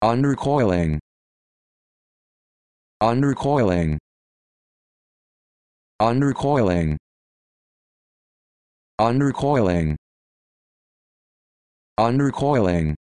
Undercoiling. Undercoiling. Undercoiling. Undercoiling. Undercoiling.